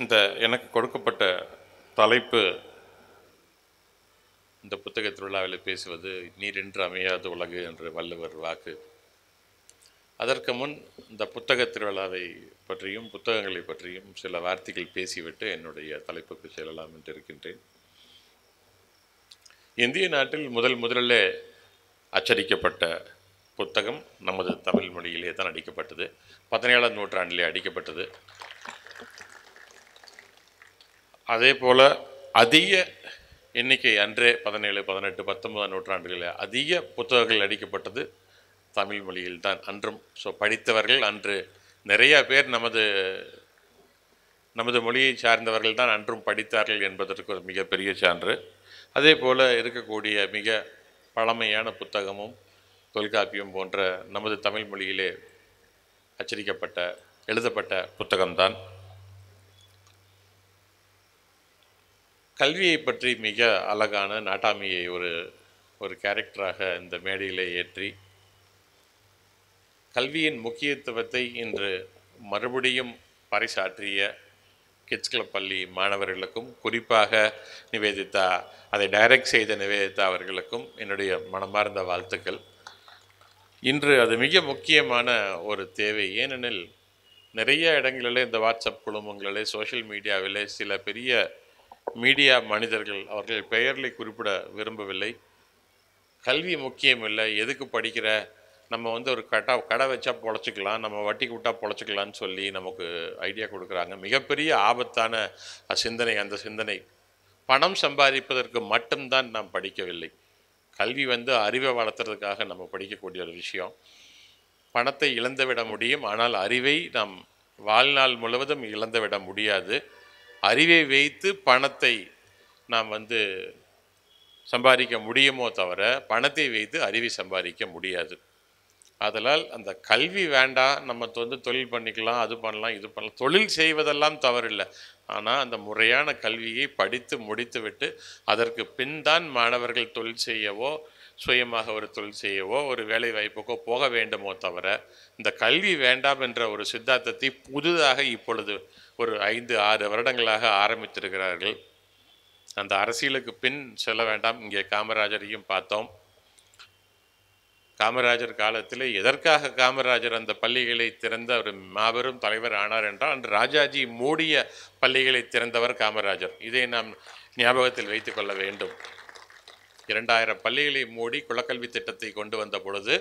இந்த எனக்கு கொடுக்கப்பட்ட தலைப்பு இந்த புத்தக திருவிழாவில் பேசுவது நீரின்று அமையாத உலகு என்று வள்ளுவர் வாக்கு அதற்கு முன் இந்த புத்தக திருவிழாவை பற்றியும் புத்தகங்களை பற்றியும் சில வார்த்தைகள் பேசிவிட்டு என்னுடைய தலைப்புக்கு செல்லலாம் என்று இருக்கின்றேன் இந்திய நாட்டில் முதல் முதலில் அச்சடிக்கப்பட்ட புத்தகம் நமது தமிழ் மொழியிலே தான் அடிக்கப்பட்டது பதினேழாம் நூற்றாண்டிலே அடிக்கப்பட்டது அதே போல் அதிக எண்ணிக்கை அன்றே பதினேழு பதினெட்டு பத்தொன்பதாம் நூற்றாண்டுகளில் அதிக புத்தகங்கள் அடிக்கப்பட்டது தமிழ் மொழியில் தான் அன்றும் ஸோ படித்தவர்கள் அன்று நிறையா பேர் நமது நமது மொழியை சார்ந்தவர்கள் தான் அன்றும் படித்தார்கள் என்பதற்கு ஒரு மிகப்பெரிய சான்று அதே போல் இருக்கக்கூடிய மிக பழமையான புத்தகமும் தொல்காப்பியம் போன்ற நமது தமிழ் மொழியிலே அச்சரிக்கப்பட்ட எழுதப்பட்ட புத்தகம்தான் கல்வியை பற்றி மிக அழகான நாட்டாமியை ஒரு ஒரு கேரக்டராக இந்த மேடையில் ஏற்றி கல்வியின் முக்கியத்துவத்தை இன்று மறுபடியும் பறைசாற்றிய கிட்ஸ் கிளப் பள்ளி மாணவர்களுக்கும் குறிப்பாக நிவேதிதா அதை டைரக்ட் செய்த நிவேதிதா அவர்களுக்கும் என்னுடைய மனமார்ந்த வாழ்த்துக்கள் இன்று அது மிக முக்கியமான ஒரு தேவை ஏனெனில் நிறைய இடங்களிலே இந்த வாட்ஸ்அப் குழுமங்களிலே சோஷியல் மீடியாவிலே சில பெரிய மீடியா மனிதர்கள் அவர்கள் பெயர்களை குறிப்பிட விரும்பவில்லை கல்வி முக்கியம் இல்லை எதுக்கு படிக்கிற நம்ம வந்து ஒரு கடை கடை வச்சா பொழைச்சிக்கலாம் நம்ம வட்டி விட்டால் பொழைச்சிக்கலாம்னு சொல்லி நமக்கு ஐடியா கொடுக்குறாங்க மிகப்பெரிய ஆபத்தான சிந்தனை அந்த சிந்தனை பணம் சம்பாதிப்பதற்கு மட்டும்தான் நாம் படிக்கவில்லை கல்வி வந்து அறிவை வளர்த்துறதுக்காக நம்ம படிக்கக்கூடிய ஒரு விஷயம் பணத்தை இழந்துவிட முடியும் ஆனால் அறிவை நாம் வாழ்நாள் முழுவதும் இழந்துவிட முடியாது அறிவை வைத்து பணத்தை நாம் வந்து சம்பாதிக்க முடியுமோ தவிர பணத்தை வைத்து அறிவை சம்பாதிக்க முடியாது அதனால் அந்த கல்வி வேண்டாம் நம்ம வந்து தொழில் பண்ணிக்கலாம் அது பண்ணலாம் இது பண்ணலாம் தொழில் செய்வதெல்லாம் தவறில்லை ஆனால் அந்த முறையான கல்வியை படித்து முடித்துவிட்டு அதற்கு பின் தான் மாணவர்கள் தொழில் செய்யவோ சுயமாக ஒரு தொழில் செய்யவோ ஒரு வேலை வாய்ப்புக்கோ போக வேண்டுமோ தவிர இந்த கல்வி வேண்டாம் என்ற ஒரு சித்தாந்தத்தை புதிதாக இப்பொழுது ஒரு ஐந்து ஆறு வருடங்களாக ஆரம்பித்திருக்கிறார்கள் அந்த அரசியலுக்கு பின் செல்ல வேண்டாம் இங்கே காமராஜரையும் பார்த்தோம் காமராஜர் காலத்தில் எதற்காக காமராஜர் அந்த பள்ளிகளை திறந்த ஒரு மாபெரும் தலைவர் ஆனார் என்றால் அந்த ராஜாஜி மூடிய பள்ளிகளை திறந்தவர் காமராஜர் இதை நாம் ஞாபகத்தில் வைத்து கொள்ள வேண்டும் இரண்டாயிரம் பள்ளிகளை மூடி குலக்கல்வி திட்டத்தை கொண்டு வந்த பொழுது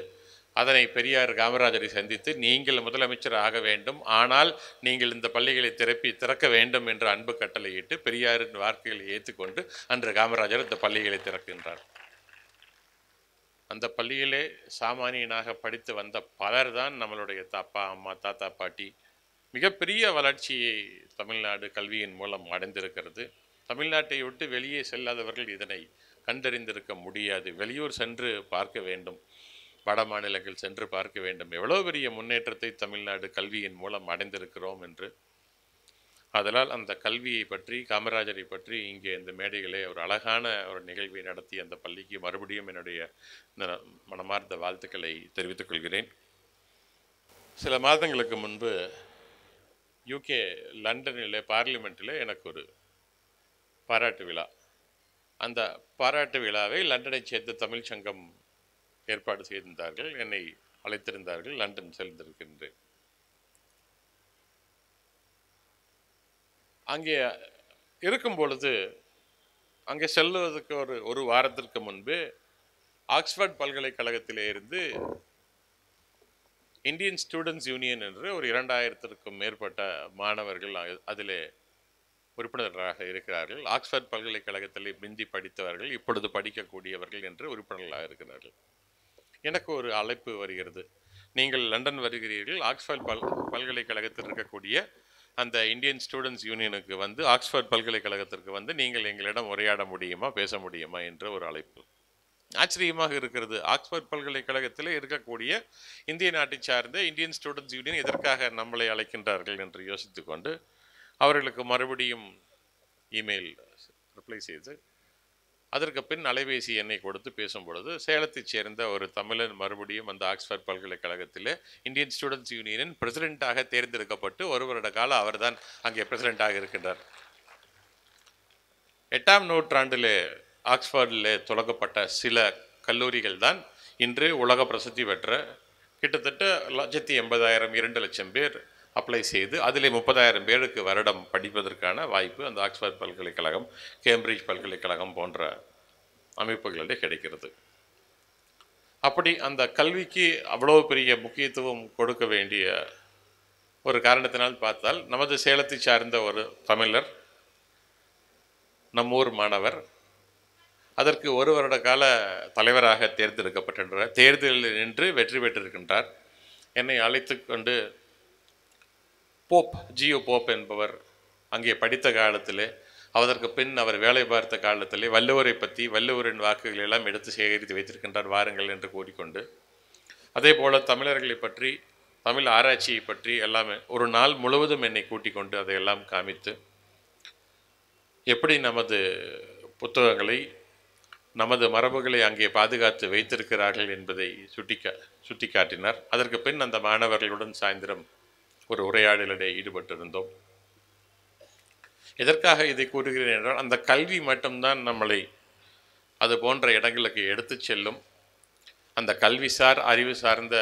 அதனை பெரியார் காமராஜரை சந்தித்து நீங்கள் முதலமைச்சர் ஆக வேண்டும் ஆனால் நீங்கள் இந்த பள்ளிகளை திறப்பி திறக்க வேண்டும் என்று அன்பு கட்டளையிட்டு பெரியாரின் வார்த்தைகளை ஏற்றுக்கொண்டு அன்று காமராஜர் இந்த பள்ளிகளை திறக்கின்றார் அந்த பள்ளியிலே சாமானியனாக படித்து வந்த பலர் தான் நம்மளுடைய தாப்பா அம்மா தாத்தா பாட்டி மிகப்பெரிய வளர்ச்சியை தமிழ்நாடு கல்வியின் மூலம் அடைந்திருக்கிறது தமிழ்நாட்டை விட்டு வெளியே செல்லாதவர்கள் இதனை கண்டறிந்திருக்க முடியாது வெளியூர் சென்று பார்க்க வேண்டும் வட மாநிலங்கள் சென்று பார்க்க வேண்டும் எவ்வளோ பெரிய முன்னேற்றத்தை தமிழ்நாடு கல்வியின் மூலம் அடைந்திருக்கிறோம் என்று அதனால் அந்த கல்வியை பற்றி காமராஜரை பற்றி இங்கே இந்த மேடைகளே ஒரு அழகான ஒரு நிகழ்வை நடத்தி அந்த பள்ளிக்கு மறுபடியும் என்னுடைய இந்த மனமார்ந்த வாழ்த்துக்களை தெரிவித்துக் கொள்கிறேன் சில மாதங்களுக்கு முன்பு யூகே லண்டனில் பார்லிமெண்ட்டில் எனக்கு ஒரு பாராட்டு விழா அந்த பாராட்டு விழாவை லண்டனை சேர்ந்த தமிழ் சங்கம் ஏற்பாடு செய்திருந்தார்கள் என்னை அழைத்திருந்தார்கள் லண்டன் செல்ந்திருக்கின்றேன் அங்கே இருக்கும் பொழுது அங்கே செல்வதற்கு ஒரு ஒரு வாரத்திற்கு முன்பு ஆக்ஸ்ஃபோர்ட் பல்கலைக்கழகத்திலே இருந்து இந்தியன் ஸ்டூடெண்ட்ஸ் யூனியன் என்று ஒரு இரண்டாயிரத்திற்கும் மேற்பட்ட மாணவர்கள் அதிலே உறுப்பினர்களாக இருக்கிறார்கள் ஆக்ஸ்போர்ட் பல்கலைக்கழகத்தில் பிந்தி படித்தவர்கள் இப்பொழுது படிக்கக்கூடியவர்கள் என்று உறுப்பினர்களாக இருக்கிறார்கள் எனக்கு ஒரு அழைப்பு வருகிறது நீங்கள் லண்டன் வருகிறீர்கள் ஆக்ஸ்போர்ட் பல் பல்கலைக்கழகத்தில் இருக்கக்கூடிய அந்த இந்தியன் ஸ்டூடெண்ட்ஸ் யூனியனுக்கு வந்து ஆக்ஸ்போர்ட் பல்கலைக்கழகத்திற்கு வந்து நீங்கள் எங்களிடம் உரையாட முடியுமா பேச முடியுமா என்ற ஒரு அழைப்பு ஆச்சரியமாக இருக்கிறது ஆக்ஸ்போர்ட் பல்கலைக்கழகத்தில் இருக்கக்கூடிய இந்திய நாட்டை சார்ந்த இந்தியன் ஸ்டூடெண்ட்ஸ் யூனியன் எதற்காக நம்மளை அழைக்கின்றார்கள் என்று யோசித்து கொண்டு அவர்களுக்கு மறுபடியும் இமெயில் ரிப்ளை செய்து அதற்கு பின் அலைபேசி எண்ணை கொடுத்து பேசும் பொழுது சேலத்தைச் சேர்ந்த ஒரு தமிழன் மறுபடியும் அந்த ஆக்ஸ்ஃபோர்ட் பல்கலைக்கழகத்தில் இந்தியன் ஸ்டூடெண்ட்ஸ் யூனியனின் பிரசிடெண்ட்டாக தேர்ந்தெடுக்கப்பட்டு ஒரு வருட காலம் அவர்தான் அங்கே பிரசிடெண்ட்டாக இருக்கின்றார் எட்டாம் நூற்றாண்டிலே ஆக்ஸ்ஃபோர்டில் தொடங்கப்பட்ட சில கல்லூரிகள் தான் இன்று உலக பிரசித்தி பெற்ற கிட்டத்தட்ட லட்சத்தி எண்பதாயிரம் இரண்டு லட்சம் பேர் அப்ளை செய்து அதில் முப்பதாயிரம் பேருக்கு வருடம் படிப்பதற்கான வாய்ப்பு அந்த ஆக்ஸ்ஃபோர்ட் பல்கலைக்கழகம் கேம்பிரிட்ஜ் பல்கலைக்கழகம் போன்ற அமைப்புகளிடையே கிடைக்கிறது அப்படி அந்த கல்விக்கு அவ்வளோ பெரிய முக்கியத்துவம் கொடுக்க வேண்டிய ஒரு காரணத்தினால் பார்த்தால் நமது சேலத்தை சார்ந்த ஒரு தமிழர் நம்மூர் ஊர் மாணவர் அதற்கு ஒரு வருட கால தலைவராக தேர்ந்தெடுக்கப்பட்டிருக்கிறார் தேர்தலில் நின்று வெற்றி பெற்றிருக்கின்றார் என்னை அழைத்து கொண்டு போப் ஜியோ போப் என்பவர் அங்கே படித்த காலத்திலே அதற்கு பின் அவர் வேலை பார்த்த காலத்திலே வள்ளுவரை பற்றி வள்ளுவரின் வாக்குகள் எல்லாம் எடுத்து சேகரித்து வைத்திருக்கின்றார் வாருங்கள் என்று கூறிக்கொண்டு அதே போல் தமிழர்களை பற்றி தமிழ் ஆராய்ச்சியை பற்றி எல்லாமே ஒரு நாள் முழுவதும் என்னை கூட்டிக் கொண்டு அதையெல்லாம் காமித்து எப்படி நமது புத்தகங்களை நமது மரபுகளை அங்கே பாதுகாத்து வைத்திருக்கிறார்கள் என்பதை சுட்டிக்கா சுட்டிக்காட்டினார் அதற்கு பின் அந்த மாணவர்களுடன் சாயந்தரம் ஒரு உரையாடலிலே ஈடுபட்டிருந்தோம் எதற்காக இதை கூறுகிறேன் என்றால் அந்த கல்வி மட்டும்தான் நம்மளை அது போன்ற இடங்களுக்கு எடுத்து செல்லும் அந்த கல்விசார் அறிவு சார்ந்த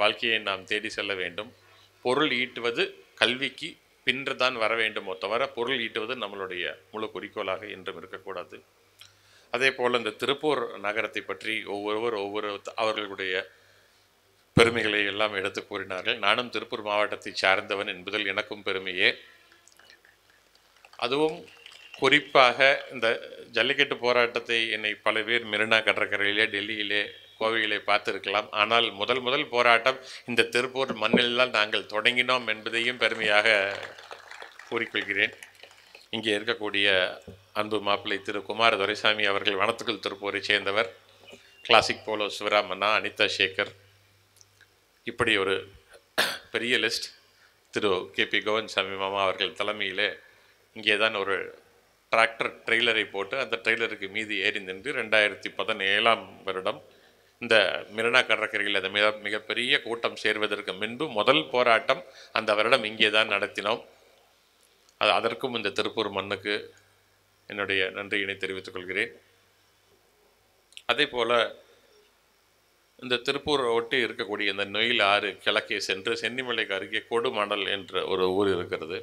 வாழ்க்கையை நாம் தேடி செல்ல வேண்டும் பொருள் ஈட்டுவது கல்விக்கு பின்று தான் வர வேண்டுமோ தவிர பொருள் ஈட்டுவது நம்மளுடைய முழு குறிக்கோளாக என்றும் இருக்கக்கூடாது அதே போல் இந்த திருப்பூர் நகரத்தை பற்றி ஒவ்வொருவர் ஒவ்வொரு அவர்களுடைய பெருமைகளை எல்லாம் எடுத்து கூறினார்கள் நானும் திருப்பூர் மாவட்டத்தை சார்ந்தவன் என்பதில் எனக்கும் பெருமையே அதுவும் குறிப்பாக இந்த ஜல்லிக்கட்டு போராட்டத்தை என்னை பல பேர் மெரினா கடற்கரையிலே டெல்லியிலே கோவையிலே பார்த்துருக்கலாம் ஆனால் முதல் முதல் போராட்டம் இந்த திருப்பூர் மண்ணில் தான் நாங்கள் தொடங்கினோம் என்பதையும் பெருமையாக கூறிக்கொள்கிறேன் இங்கே இருக்கக்கூடிய அன்பு மாப்பிள்ளை திரு குமார் துரைசாமி அவர்கள் வனத்துக்குள் திருப்பூரை சேர்ந்தவர் கிளாசிக் போலோ சிவராமண்ணா அனிதா சேகர் இப்படி ஒரு பெரிய லிஸ்ட் திரு கே பி கோவன்சாமி மாமா அவர்கள் தலைமையிலே இங்கே தான் ஒரு டிராக்டர் ட்ரெய்லரை போட்டு அந்த ட்ரெய்லருக்கு மீது ஏறி நின்று ரெண்டாயிரத்தி பதினேழாம் வருடம் இந்த மெரினா கடற்கரையில் அந்த மிக மிகப்பெரிய கூட்டம் சேர்வதற்கு முன்பு முதல் போராட்டம் அந்த வருடம் இங்கே தான் நடத்தினோம் அது அதற்கும் இந்த திருப்பூர் மண்ணுக்கு என்னுடைய நன்றியினை தெரிவித்துக் கொள்கிறேன் அதே போல் இந்த திருப்பூர் ஒட்டி இருக்கக்கூடிய இந்த நொயில் ஆறு கிழக்கே சென்று சென்னிமலைக்கு அருகே கொடுமணல் என்ற ஒரு ஊர் இருக்கிறது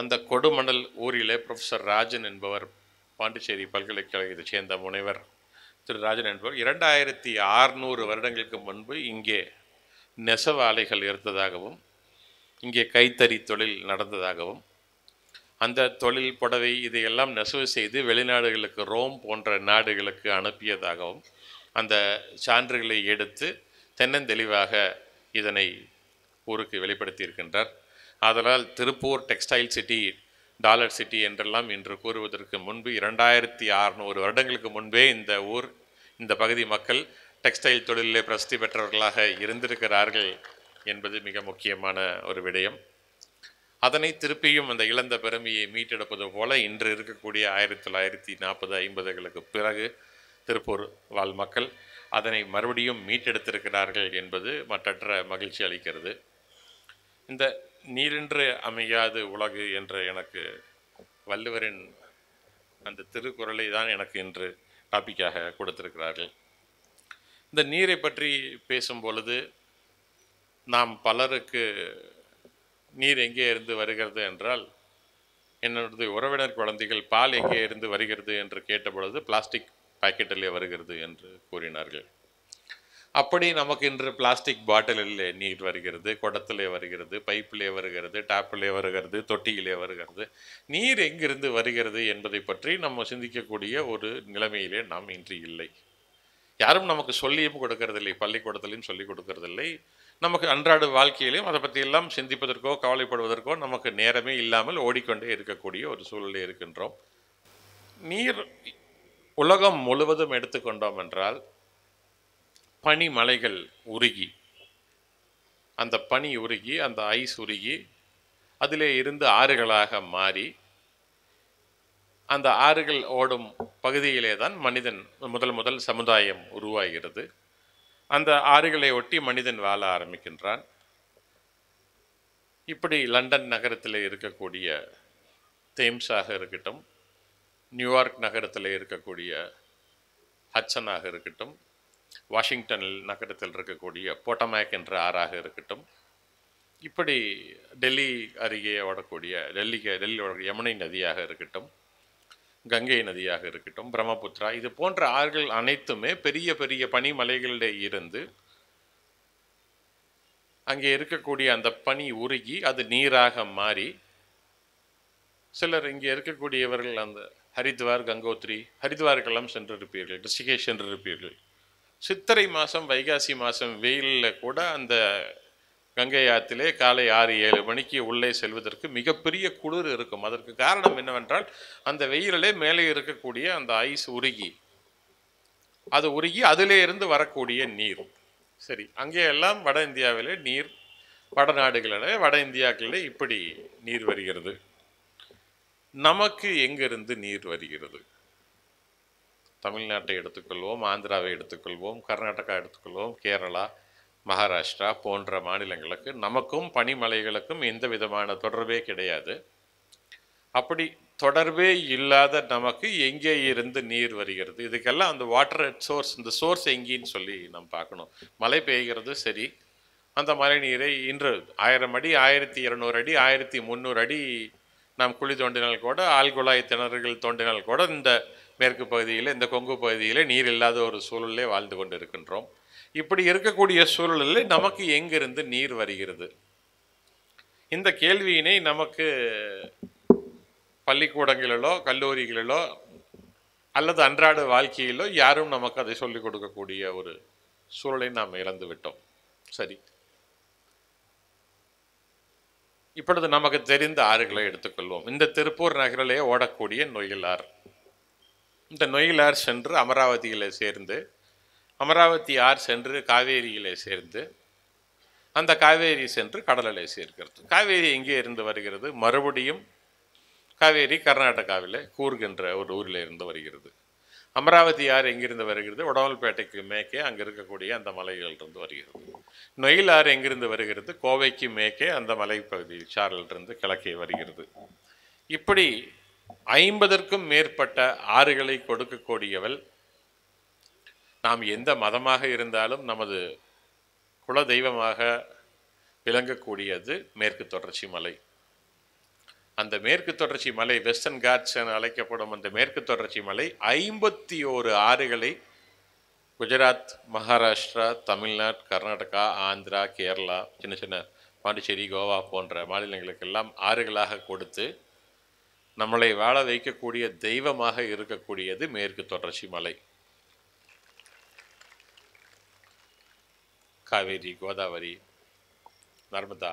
அந்த கொடுமணல் ஊரிலே ப்ரொஃபஸர் ராஜன் என்பவர் பாண்டிச்சேரி பல்கலைக்கழகத்தைச் சேர்ந்த முனைவர் திரு ராஜன் என்பவர் இரண்டாயிரத்தி ஆறுநூறு வருடங்களுக்கு முன்பு இங்கே நெசவு ஆலைகள் இருந்ததாகவும் இங்கே கைத்தறி தொழில் நடந்ததாகவும் அந்த தொழில் புடவை இதையெல்லாம் நெசவு செய்து வெளிநாடுகளுக்கு ரோம் போன்ற நாடுகளுக்கு அனுப்பியதாகவும் அந்த சான்றுகளை எடுத்து தென்னந்தெளிவாக இதனை ஊருக்கு வெளிப்படுத்தி இருக்கின்றார் ஆதலால் Tiruppur textile city dollar city என்றெல்லாம் இன்று கூறுவதற்கு முன்பு இரண்டாயிரத்தி அறநூறு வருடங்களுக்கு முன்பே இந்த ஊர் இந்த பகுதி மக்கள் டெக்ஸ்டைல் தொழிலே பிரசித்தி பெற்றவர்களாக இருந்திருக்கிறார்கள் என்பது மிக முக்கியமான ஒரு விடயம் அதனை திருப்பியும் அந்த இழந்த பெருமையை மீட்டெடுப்பது போல இன்று இருக்கக்கூடிய ஆயிரத்தி தொள்ளாயிரத்தி நாற்பது ஐம்பதுகளுக்கு பிறகு திருப்பூர் வாழ் மக்கள் அதனை மறுபடியும் மீட்டெடுத்திருக்கிறார்கள் என்பது மற்றற்ற மகிழ்ச்சி அளிக்கிறது இந்த நீரின்று அமையாது உலகு என்ற எனக்கு வள்ளுவரின் அந்த திருக்குறளை தான் எனக்கு இன்று டாப்பிக்காக கொடுத்திருக்கிறார்கள் இந்த நீரை பற்றி பேசும் பொழுது நாம் பலருக்கு நீர் எங்கே இருந்து வருகிறது என்றால் என்னுடைய உறவினர் குழந்தைகள் பால் எங்கே இருந்து வருகிறது என்று கேட்டபொழுது பிளாஸ்டிக் பாக்கெட்டிலே வருகிறது என்று கூறினார்கள் அப்படி நமக்கு இன்று பிளாஸ்டிக் பாட்டிலில் நீர் வருகிறது குடத்திலே வருகிறது பைப்பிலே வருகிறது டேப்பிலே வருகிறது தொட்டியிலே வருகிறது நீர் எங்கிருந்து வருகிறது என்பதை பற்றி நம்ம சிந்திக்கக்கூடிய ஒரு நிலைமையிலே நாம் இன்று இல்லை யாரும் நமக்கு சொல்லியும் கொடுக்கறதில்லை பள்ளிக்கூடத்திலையும் சொல்லிக் கொடுக்கறதில்லை நமக்கு அன்றாட வாழ்க்கையிலையும் அதை பற்றியெல்லாம் சிந்திப்பதற்கோ கவலைப்படுவதற்கோ நமக்கு நேரமே இல்லாமல் ஓடிக்கொண்டே இருக்கக்கூடிய ஒரு சூழலில் இருக்கின்றோம் நீர் உலகம் முழுவதும் எடுத்துக்கொண்டோம் என்றால் பனிமலைகள் உருகி அந்த பனி உருகி அந்த ஐஸ் உருகி அதிலே இருந்து ஆறுகளாக மாறி அந்த ஆறுகள் ஓடும் பகுதியிலே தான் மனிதன் முதல் முதல் சமுதாயம் உருவாகிறது அந்த ஆறுகளை ஒட்டி மனிதன் வாழ ஆரம்பிக்கின்றான் இப்படி லண்டன் நகரத்தில் இருக்கக்கூடிய தேம்ஸாக இருக்கட்டும் நியூயார்க் நகரத்தில் இருக்கக்கூடிய ஹட்சனாக இருக்கட்டும் வாஷிங்டனில் நகரத்தில் இருக்கக்கூடிய போட்டமேக் என்ற ஆறாக இருக்கட்டும் இப்படி டெல்லி அருகே ஓடக்கூடிய டெல்லிக்கு டெல்லியோட யமுனை நதியாக இருக்கட்டும் கங்கை நதியாக இருக்கட்டும் பிரம்மபுத்திரா இது போன்ற ஆறுகள் அனைத்துமே பெரிய பெரிய பனிமலைகளிலே இருந்து அங்கே இருக்கக்கூடிய அந்த பனி உருகி அது நீராக மாறி சிலர் இங்கே இருக்கக்கூடியவர்கள் அந்த ஹரித்வார் கங்கோத்ரி ஹரித்வாருக்கெல்லாம் சென்றிருப்பீர்கள் ரிஷிகேஷ் சென்றிருப்பீர்கள் சித்திரை மாதம் வைகாசி மாதம் வெயிலில் கூட அந்த கங்கை ஆற்றிலே காலை ஆறு ஏழு மணிக்கு உள்ளே செல்வதற்கு மிகப்பெரிய குளிர் இருக்கும் அதற்கு காரணம் என்னவென்றால் அந்த வெயிலிலே மேலே இருக்கக்கூடிய அந்த ஐஸ் உருகி அது உருகி அதிலே இருந்து வரக்கூடிய நீர் சரி அங்கே எல்லாம் வட இந்தியாவிலே நீர் வட நாடுகளிலே வட இந்தியாக்களிலே இப்படி நீர் வருகிறது நமக்கு எங்கிருந்து நீர் வருகிறது தமிழ்நாட்டை எடுத்துக்கொள்வோம் ஆந்திராவை எடுத்துக்கொள்வோம் கர்நாடகா எடுத்துக்கொள்வோம் கேரளா மகாராஷ்டிரா போன்ற மாநிலங்களுக்கு நமக்கும் பனிமலைகளுக்கும் எந்த விதமான தொடர்பே கிடையாது அப்படி தொடர்பே இல்லாத நமக்கு எங்கே இருந்து நீர் வருகிறது இதுக்கெல்லாம் அந்த வாட்டர் சோர்ஸ் இந்த சோர்ஸ் எங்கேன்னு சொல்லி நம்ம பார்க்கணும் மழை பெய்கிறது சரி அந்த மழை நீரை இன்று ஆயிரம் அடி ஆயிரத்தி இரநூறு அடி ஆயிரத்தி முந்நூறு அடி நாம் குழி தோண்டினால் கூட ஆழ்குழாய் திணறுகள் தோண்டினால் கூட இந்த மேற்கு பகுதியில் இந்த கொங்கு பகுதியில் நீர் இல்லாத ஒரு சூழலே வாழ்ந்து கொண்டு இருக்கின்றோம் இப்படி இருக்கக்கூடிய சூழலில் நமக்கு எங்கிருந்து நீர் வருகிறது இந்த கேள்வியினை நமக்கு பள்ளிக்கூடங்களிலோ கல்லூரிகளிலோ அல்லது அன்றாட வாழ்க்கையிலோ யாரும் நமக்கு அதை சொல்லிக் கொடுக்கக்கூடிய ஒரு சூழலை நாம் இழந்து விட்டோம் சரி இப்பொழுது நமக்கு தெரிந்த ஆறுகளை எடுத்துக்கொள்வோம் இந்த திருப்பூர் நகரிலே ஓடக்கூடிய நொயிலார் இந்த நொயிலார் சென்று அமராவதியில் சேர்ந்து அமராவதி ஆர் சென்று காவேரியிலே சேர்ந்து அந்த காவேரி சென்று கடலிலே சேர்க்கிறது காவேரி எங்கே இருந்து வருகிறது மறுபடியும் காவேரி கர்நாடகாவில் கூர்கின்ற ஒரு ஊரில் இருந்து வருகிறது அமராவதி ஆறு எங்கிருந்து வருகிறது உடவல்பேட்டைக்கு மேற்கே அங்கே இருக்கக்கூடிய அந்த மலைகளிலிருந்து வருகிறது நொயில் ஆறு எங்கிருந்து வருகிறது கோவைக்கு மேற்கே அந்த மலைப்பகுதி சாரலிருந்து கிழக்கே வருகிறது இப்படி ஐம்பதற்கும் மேற்பட்ட ஆறுகளை கொடுக்கக்கூடியவள் நாம் எந்த மதமாக இருந்தாலும் நமது குல தெய்வமாக விளங்கக்கூடியது மேற்கு தொடர்ச்சி மலை அந்த மேற்கு தொடர்ச்சி மலை வெஸ்டர்ன் காட்ஸ் என அழைக்கப்படும் அந்த மேற்கு தொடர்ச்சி மலை ஐம்பத்தி ஓரு ஆறுகளை குஜராத் மகாராஷ்டிரா தமிழ்நாடு கர்நாடகா ஆந்திரா கேரளா சின்ன சின்ன பாண்டிச்சேரி கோவா போன்ற மாநிலங்களுக்கெல்லாம் ஆறுகளாக கொடுத்து நம்மளை வாழ வைக்கக்கூடிய தெய்வமாக இருக்கக்கூடியது மேற்கு தொடர்ச்சி மலை காவேரி கோதாவரி நர்மதா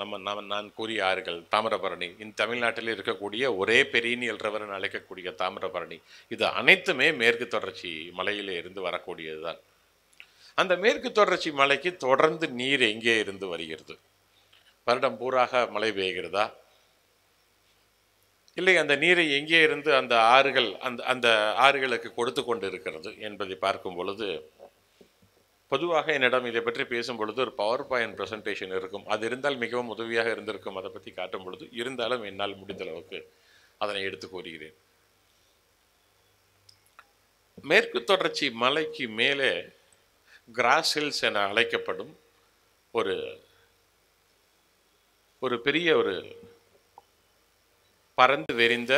நம்ம நான் நான் கூறிய ஆறுகள் தாமிரபரணி இந்த தமிழ்நாட்டில் இருக்கக்கூடிய ஒரே பெரியனியல் ரவர் அழைக்கக்கூடிய தாமிரபரணி இது அனைத்துமே மேற்கு தொடர்ச்சி மலையிலே இருந்து வரக்கூடியது தான் அந்த மேற்கு தொடர்ச்சி மலைக்கு தொடர்ந்து நீர் எங்கே இருந்து வருகிறது வருடம் பூராக மழை பெய்கிறதா இல்லை அந்த நீரை எங்கே இருந்து அந்த ஆறுகள் அந்த அந்த ஆறுகளுக்கு கொடுத்து கொண்டு இருக்கிறது என்பதை பார்க்கும் பொழுது பொதுவாக என்னிடம் இதை பற்றி பேசும் பொழுது ஒரு பவர் பாயிண்ட் ப்ரெசன்டேஷன் இருக்கும் அது இருந்தால் மிகவும் உதவியாக இருந்திருக்கும் அதை பற்றி காட்டும் பொழுது இருந்தாலும் என்னால் முடிந்த அளவுக்கு அதனை எடுத்து கூறுகிறேன் மேற்கு தொடர்ச்சி மலைக்கு மேலே கிராஸ் ஹில்ஸ் என அழைக்கப்படும் ஒரு ஒரு பெரிய ஒரு பறந்து வெறிந்த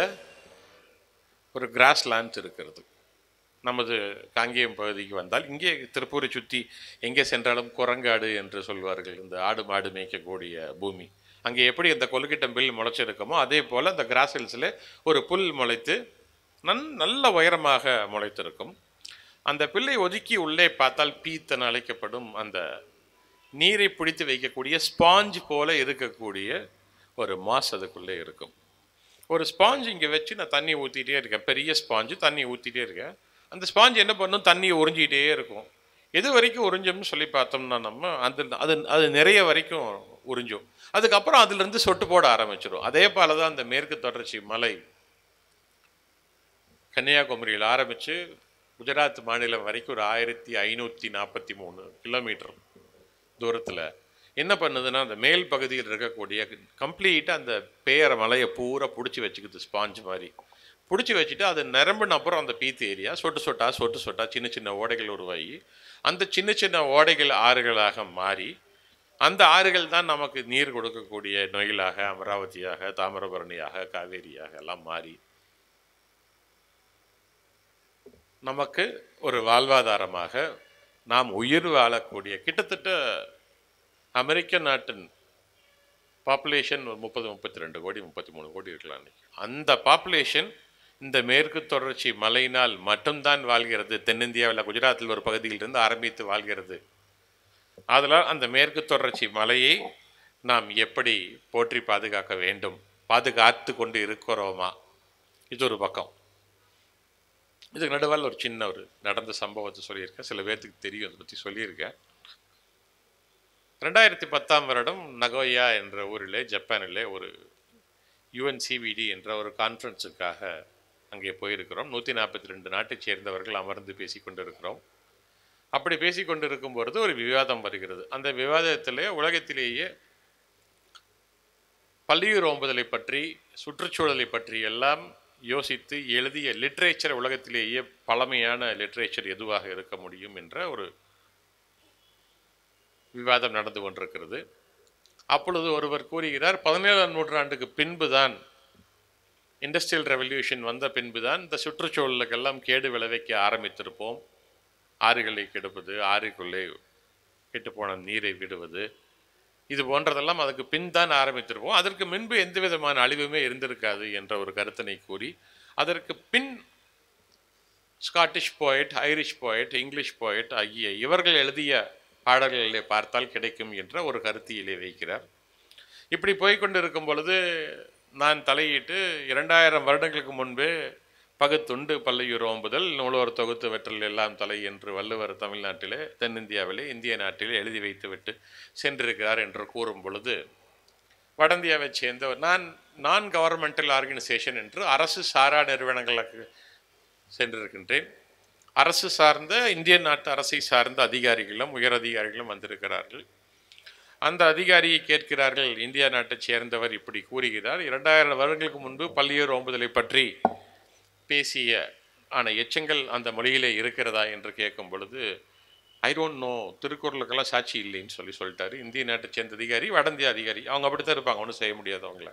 ஒரு கிராஸ் லேண்ட் இருக்கிறது நமது காங்கேயம் பகுதிக்கு வந்தால் இங்கே திருப்பூரை சுற்றி எங்கே சென்றாலும் குரங்காடு என்று சொல்வார்கள் இந்த ஆடு மாடு மேய்க்கக்கூடிய பூமி அங்கே எப்படி அந்த கொலுக்கிட்டம் பில் முளைச்சிருக்கோமோ அதே போல் அந்த கிராஸ் ஹில்ஸில் ஒரு புல் முளைத்து நன் நல்ல உயரமாக முளைத்திருக்கும் அந்த பில்லை ஒதுக்கி உள்ளே பார்த்தால் பீத்தன் அழைக்கப்படும் அந்த நீரை பிடித்து வைக்கக்கூடிய ஸ்பாஞ்ச் போல இருக்கக்கூடிய ஒரு மாஸ் அதுக்குள்ளே இருக்கும் ஒரு ஸ்பாஞ்ச் இங்கே வச்சு நான் தண்ணி ஊற்றிட்டே இருக்கேன் பெரிய ஸ்பாஞ்சு தண்ணி ஊற்றிட்டே இருக்கேன் அந்த ஸ்பாஞ்ச் என்ன பண்ணும் தண்ணி உறிஞ்சிக்கிட்டே இருக்கும் எது வரைக்கும் உறிஞ்சோம்னு சொல்லி பார்த்தோம்னா நம்ம அந்த அது அது நிறைய வரைக்கும் உறிஞ்சும் அதுக்கப்புறம் அதுலேருந்து சொட்டு போட ஆரம்பிச்சிடும் அதே போல தான் அந்த மேற்கு தொடர்ச்சி மலை கன்னியாகுமரியில் ஆரம்பித்து குஜராத் மாநிலம் வரைக்கும் ஒரு ஆயிரத்தி ஐநூற்றி நாற்பத்தி மூணு கிலோமீட்டர் தூரத்தில் என்ன பண்ணுதுன்னா அந்த மேல் பகுதியில் இருக்கக்கூடிய கம்ப்ளீட்டாக அந்த பேர மலையை பூரா பிடிச்சி வச்சுக்குது ஸ்பாஞ்ச் மாதிரி பிடிச்சி வச்சுட்டு அது நிரம்பின அப்புறம் அந்த பீத்து ஏரியா சொட்டு சொட்டா சொட்டு சொட்டா சின்ன சின்ன ஓடைகள் உருவாகி அந்த சின்ன சின்ன ஓடைகள் ஆறுகளாக மாறி அந்த ஆறுகள் தான் நமக்கு நீர் கொடுக்கக்கூடிய நொயிலாக அமராவதியாக தாமிரபரணியாக காவேரியாக எல்லாம் மாறி நமக்கு ஒரு வாழ்வாதாரமாக நாம் உயிர் வாழக்கூடிய கிட்டத்தட்ட அமெரிக்க நாட்டின் பாப்புலேஷன் ஒரு முப்பது முப்பத்தி ரெண்டு கோடி முப்பத்தி மூணு கோடி இருக்கலாம் அந்த பாப்புலேஷன் இந்த மேற்கு தொடர்ச்சி மலையினால் மட்டும்தான் வாழ்கிறது தென்னிந்தியாவில் குஜராத்தில் ஒரு பகுதியிலிருந்து ஆரம்பித்து வாழ்கிறது அதனால் அந்த மேற்கு தொடர்ச்சி மலையை நாம் எப்படி போற்றி பாதுகாக்க வேண்டும் பாதுகாத்து கொண்டு இருக்கிறோமா இது ஒரு பக்கம் இதுக்கு நடுவால் ஒரு சின்ன ஒரு நடந்த சம்பவத்தை சொல்லியிருக்கேன் சில பேர்த்துக்கு தெரியும் அதை பற்றி சொல்லியிருக்கேன் ரெண்டாயிரத்தி பத்தாம் வருடம் நகோயா என்ற ஊரிலே ஜப்பானிலே ஒரு யுஎன்சிவிடி என்ற ஒரு கான்ஃபரன்ஸுக்காக அங்கே போயிருக்கிறோம் நூற்றி நாற்பத்தி ரெண்டு நாட்டைச் சேர்ந்தவர்கள் அமர்ந்து பேசி கொண்டிருக்கிறோம் அப்படி பேசி கொண்டிருக்கும் பொழுது ஒரு விவாதம் வருகிறது அந்த விவாதத்தில் உலகத்திலேயே பள்ளியூர் ஓம்புதலை பற்றி சுற்றுச்சூழலை பற்றி எல்லாம் யோசித்து எழுதிய லிட்ரேச்சர் உலகத்திலேயே பழமையான லிட்ரேச்சர் எதுவாக இருக்க முடியும் என்ற ஒரு விவாதம் நடந்து கொண்டிருக்கிறது அப்பொழுது ஒருவர் கூறுகிறார் பதினேழாம் நூற்றாண்டுக்கு பின்புதான் இண்டஸ்ட்ரியல் ரெவல்யூஷன் வந்த பின்பு தான் இந்த சுற்றுச்சூழலுக்கெல்லாம் கேடு விளைவிக்க ஆரம்பித்திருப்போம் ஆறுகளை கெடுப்பது ஆறுக்குள்ளே கெட்டுப்போன நீரை விடுவது இது போன்றதெல்லாம் அதுக்கு பின் தான் ஆரம்பித்திருப்போம் அதற்கு முன்பு எந்த விதமான அழிவுமே இருந்திருக்காது என்ற ஒரு கருத்தினை கூறி அதற்கு பின் Scottish poet Irish poet English poet ஆகிய இவர்கள் எழுதிய பாடல்களிலே பார்த்தால் கிடைக்கும் என்ற ஒரு கருத்தியிலே வைக்கிறார் இப்படி போய்கொண்டு இருக்கும் பொழுது நான் தலையிட்டு இரண்டாயிரம் வருடங்களுக்கு முன்பே பகுத்துண்டு பல்லையூர் ஓம்புதல் நூலோர் தொகுத்து வெற்றல் எல்லாம் தலை என்று வள்ளுவர் தமிழ்நாட்டிலே தென்னிந்தியாவிலே இந்திய நாட்டிலே எழுதி வைத்துவிட்டு சென்றிருக்கிறார் என்று கூறும் பொழுது இந்தியாவை சேர்ந்தவர் நான் நான் கவர்மெண்டல் ஆர்கனைசேஷன் என்று அரசு சாரா நிறுவனங்களுக்கு சென்றிருக்கின்றேன் அரசு சார்ந்த இந்திய நாட்டு அரசை சார்ந்த அதிகாரிகளும் உயரதிகாரிகளும் வந்திருக்கிறார்கள் அந்த அதிகாரியை கேட்கிறார்கள் இந்தியா நாட்டைச் சேர்ந்தவர் இப்படி கூறுகிறார் இரண்டாயிரம் வருடங்களுக்கு முன்பு பள்ளியூர் ஓம்புதலை பற்றி பேசிய ஆன எச்சங்கள் அந்த மொழியிலே இருக்கிறதா என்று கேட்கும் பொழுது ஐ டோன்ட் நோ திருக்குறளுக்கெல்லாம் சாட்சி இல்லைன்னு சொல்லி சொல்லிட்டாரு இந்திய நாட்டை சேர்ந்த அதிகாரி வடந்திய அதிகாரி அவங்க அப்படித்தான் இருப்பாங்க ஒன்றும் செய்ய முடியாது அவங்கள